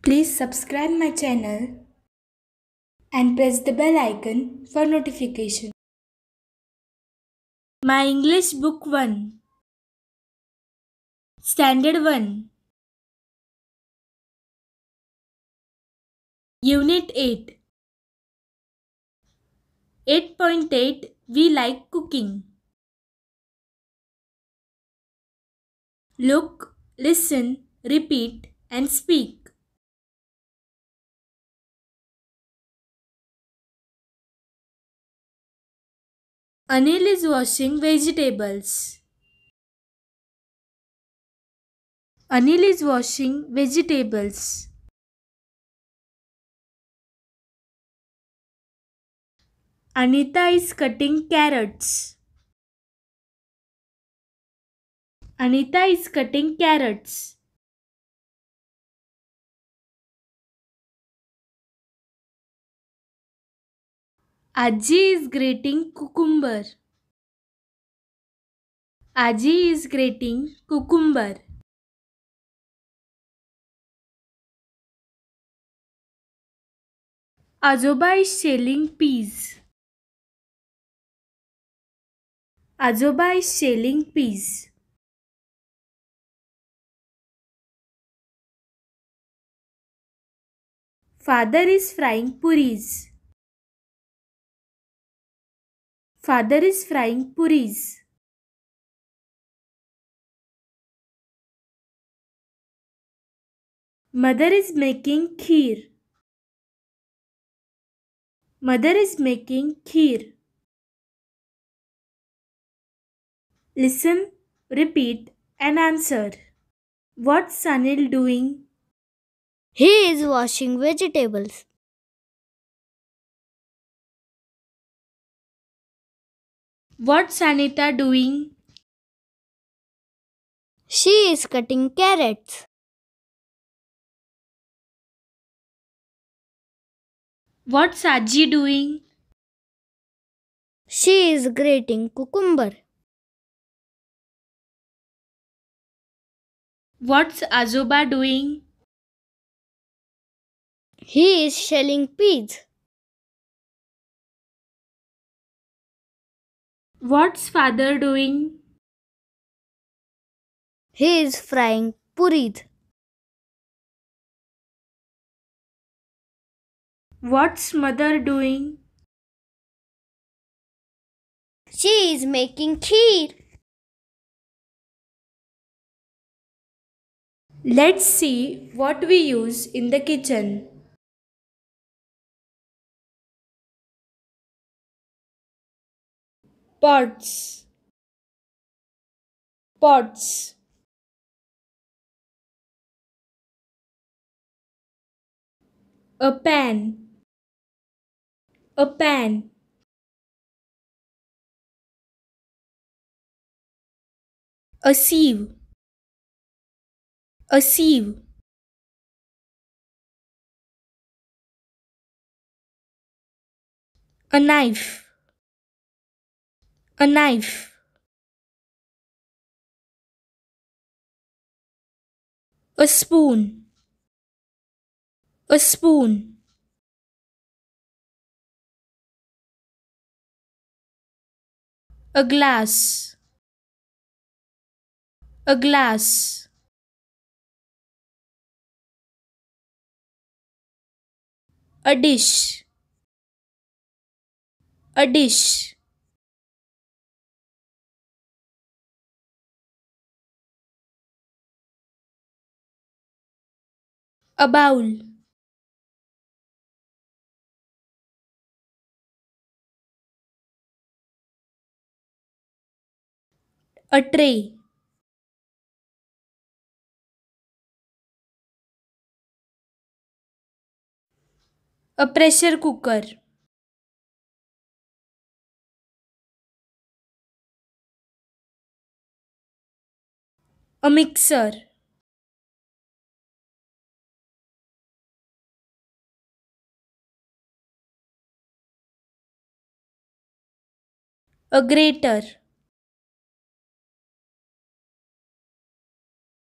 Please subscribe my channel and press the bell icon for notification. My English Book 1 Standard 1 Unit 8 8.8 We like cooking. look, listen, repeat, and speak. Anil is washing vegetables. Anil is washing vegetables. Anita is cutting carrots. Anita is cutting carrots. Aji is grating cucumber. Aji is grating cucumber. Ajoba is shelling peas. Ajoba is shelling peas. Father is frying puris. Father is frying puris. Mother is making kheer. Mother is making kheer. Listen, repeat, and answer. What's Sunil doing? He is washing vegetables. What's Anita doing? She is cutting carrots. What's Aji doing? She is grating cucumber. What's Azuba doing? He is shelling peas. What's father doing? He is frying purid. What's mother doing? She is making kheer. Let's see what we use in the kitchen. pots pots a pan a pan a sieve a sieve a knife a knife. A spoon. A spoon. A glass. A glass. a dish a dish above a tray a pressure cooker a mixer a greater